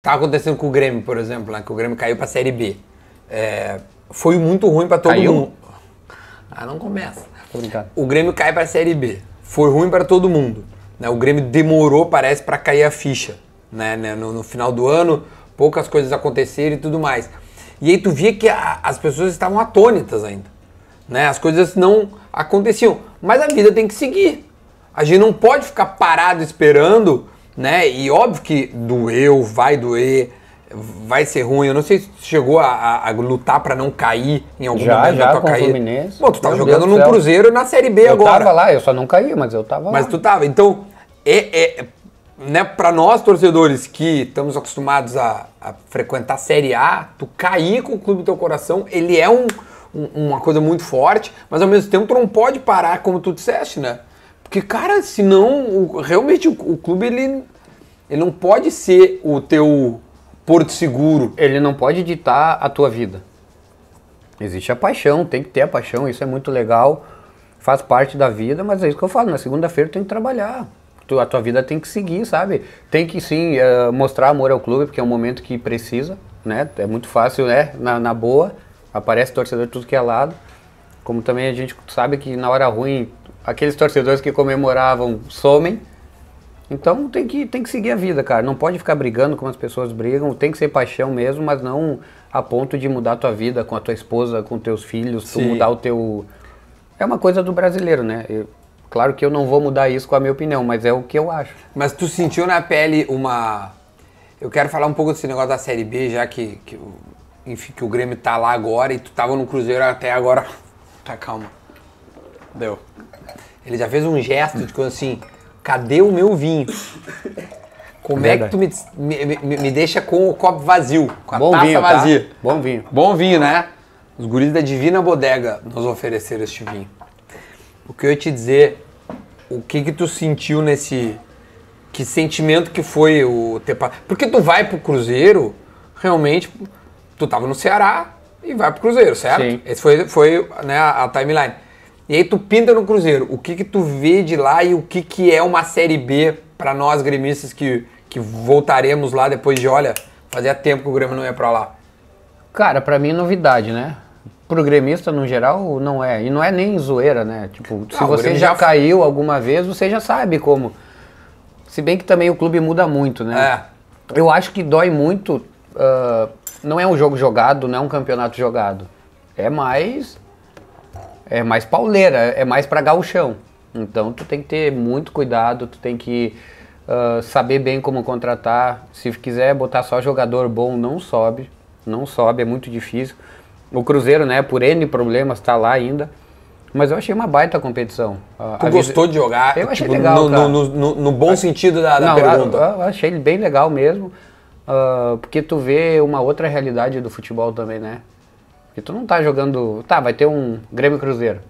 Tá acontecendo com o Grêmio, por exemplo, né? Que o Grêmio caiu pra Série B. É, foi muito ruim pra todo caiu? mundo. Ah, não começa. O Grêmio cai pra Série B. Foi ruim para todo mundo. Né? O Grêmio demorou, parece, para cair a ficha. Né? né? No, no, final do ano, poucas coisas aconteceram e tudo mais. E aí tu via que a, as pessoas estavam atônitas ainda. Né? As coisas não aconteciam. Mas a vida tem que seguir. A gente não pode ficar parado esperando né? E óbvio que doeu, vai doer, vai ser ruim. Eu não sei se chegou a, a, a lutar para não cair em algum já, momento já, da tua com caída. Fluminense. Bom, tu tava Meu jogando no Cruzeiro na Série B eu agora. Eu tava lá, eu só não caí, mas eu tava mas lá. Mas tu tava. Então, é, é né, para nós torcedores que estamos acostumados a, a frequentar Série A, tu cair com o clube do teu coração, ele é um, um, uma coisa muito forte, mas ao mesmo tempo tu não pode parar, como tu disseste, né? Porque, cara, senão realmente o, o clube ele, ele não pode ser o teu porto seguro. Ele não pode ditar a tua vida. Existe a paixão, tem que ter a paixão, isso é muito legal, faz parte da vida, mas é isso que eu falo, na segunda-feira tem que trabalhar. A tua vida tem que seguir, sabe? Tem que sim eh, mostrar amor ao clube, porque é um momento que precisa, né? É muito fácil, né? Na, na boa, aparece torcedor de tudo que é lado. Como também a gente sabe que na hora ruim aqueles torcedores que comemoravam somem. Então tem que, tem que seguir a vida, cara. Não pode ficar brigando como as pessoas brigam. Tem que ser paixão mesmo, mas não a ponto de mudar a tua vida com a tua esposa, com teus filhos, Sim. tu mudar o teu. É uma coisa do brasileiro, né? Eu, claro que eu não vou mudar isso com a minha opinião, mas é o que eu acho. Mas tu sentiu na pele uma. Eu quero falar um pouco desse negócio da Série B, já que, que, enfim, que o Grêmio tá lá agora e tu tava no Cruzeiro até agora. Tá calma. Deu. Ele já fez um gesto de coisa assim, cadê o meu vinho? Como é, é que tu me, me, me, deixa com o copo vazio, com a Bom taça vinho, tá? vazia? Tá? Bom vinho. Bom vinho, né? Os guris da Divina Bodega nos ofereceram este vinho. O que eu ia te dizer, o que que tu sentiu nesse... Que sentimento que foi o ter... Porque tu vai pro Cruzeiro, realmente, tu tava no Ceará e vai pro Cruzeiro, certo? Sim. Esse foi, foi né, a timeline. E aí tu pinta no Cruzeiro. O que que tu vê de lá e o que que é uma Série B para nós gremistas que, que voltaremos lá depois de, olha, fazia tempo que o Grêmio não ia para lá? Cara, para mim é novidade, né? Pro gremista, no geral, não é. E não é nem zoeira, né? Tipo, se você já, caiu alguma vez, você já sabe como. Se bem que também o clube muda muito, né? É. Eu acho que dói muito. Uh, não é um jogo jogado, não é um campeonato jogado. É mais é mais pauleira, é mais para gauchão. Então tu tem que ter muito cuidado, tu tem que uh, saber bem como contratar. Se quiser botar só jogador bom, não sobe, não sobe, é muito difícil. O Cruzeiro, né, por N problemas, tá lá ainda. Mas eu achei uma baita competição. Tu a gostou de jogar? Eu achei tipo, legal. No, no, no, no bom a... sentido da, da Não, pergunta. Eu, achei ele bem legal mesmo. Uh, porque tu vê uma outra realidade do futebol também, né? tu não tá jogando. Tá, vai ter um Grêmio Cruzeiro.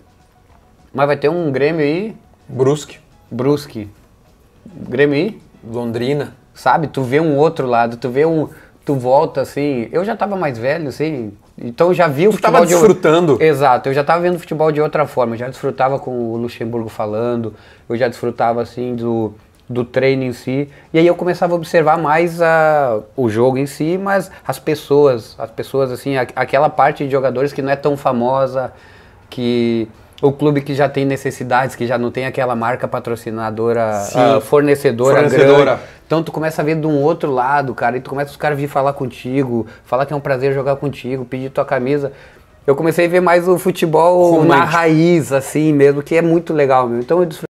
Mas vai ter um Grêmio aí. Brusque. Brusque. Grêmio aí? Londrina. Sabe? Tu vê um outro lado, tu vê um. Tu volta assim. Eu já tava mais velho, assim. Então já vi o tu futebol. Tu tava de desfrutando. O... Exato, eu já tava vendo futebol de outra forma. Eu já desfrutava com o Luxemburgo falando, eu já desfrutava assim do do treino em si. E aí eu começava a observar mais a, o jogo em si, mas as pessoas, as pessoas assim, a, aquela parte de jogadores que não é tão famosa, que o clube que já tem necessidades, que já não tem aquela marca patrocinadora, fornecedora, ah, fornecedora. Grande. Então tu começa a ver de um outro lado, cara, e tu começa os caras vir falar contigo, falar que é um prazer jogar contigo, pedir tua camisa. Eu comecei a ver mais o futebol Romante. na raiz, assim mesmo, que é muito legal, meu. Então eu